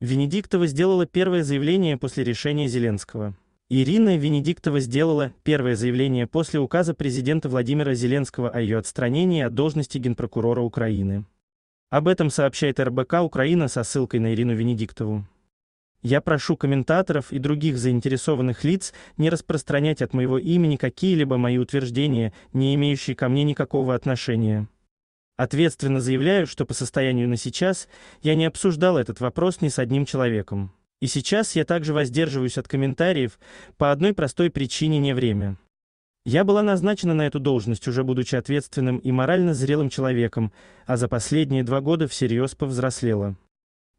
Венедиктова сделала первое заявление после решения Зеленского. Ирина Венедиктова сделала первое заявление после указа президента Владимира Зеленского о ее отстранении от должности генпрокурора Украины. Об этом сообщает РБК Украина со ссылкой на Ирину Венедиктову. Я прошу комментаторов и других заинтересованных лиц не распространять от моего имени какие-либо мои утверждения, не имеющие ко мне никакого отношения. Ответственно заявляю, что по состоянию на сейчас я не обсуждал этот вопрос ни с одним человеком. И сейчас я также воздерживаюсь от комментариев по одной простой причине не время. Я была назначена на эту должность уже будучи ответственным и морально зрелым человеком, а за последние два года всерьез повзрослела.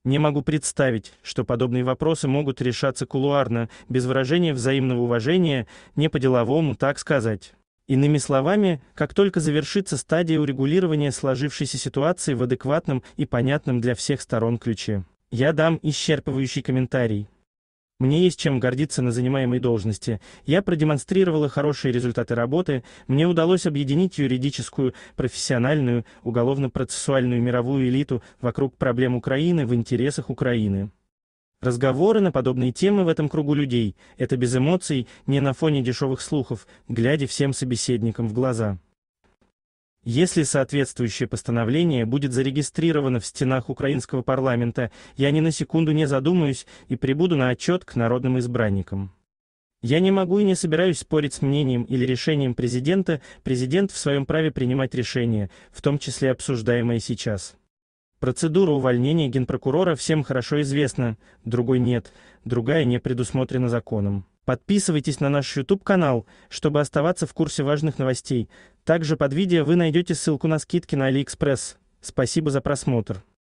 Не могу представить, что подобные вопросы могут решаться кулуарно, без выражения взаимного уважения, не по-деловому, так сказать. Иными словами, как только завершится стадия урегулирования сложившейся ситуации в адекватном и понятном для всех сторон ключе, я дам исчерпывающий комментарий. Мне есть чем гордиться на занимаемой должности. Я продемонстрировала хорошие результаты работы, мне удалось объединить юридическую, профессиональную, уголовно-процессуальную мировую элиту вокруг проблем Украины в интересах Украины. Разговоры на подобные темы в этом кругу людей – это без эмоций, не на фоне дешевых слухов, глядя всем собеседникам в глаза. Если соответствующее постановление будет зарегистрировано в стенах украинского парламента, я ни на секунду не задумаюсь и прибуду на отчет к народным избранникам. Я не могу и не собираюсь спорить с мнением или решением президента, президент в своем праве принимать решения, в том числе обсуждаемые сейчас. Процедура увольнения генпрокурора всем хорошо известна, другой нет, другая не предусмотрена законом. Подписывайтесь на наш YouTube-канал, чтобы оставаться в курсе важных новостей. Также под видео вы найдете ссылку на скидки на AliExpress. Спасибо за просмотр.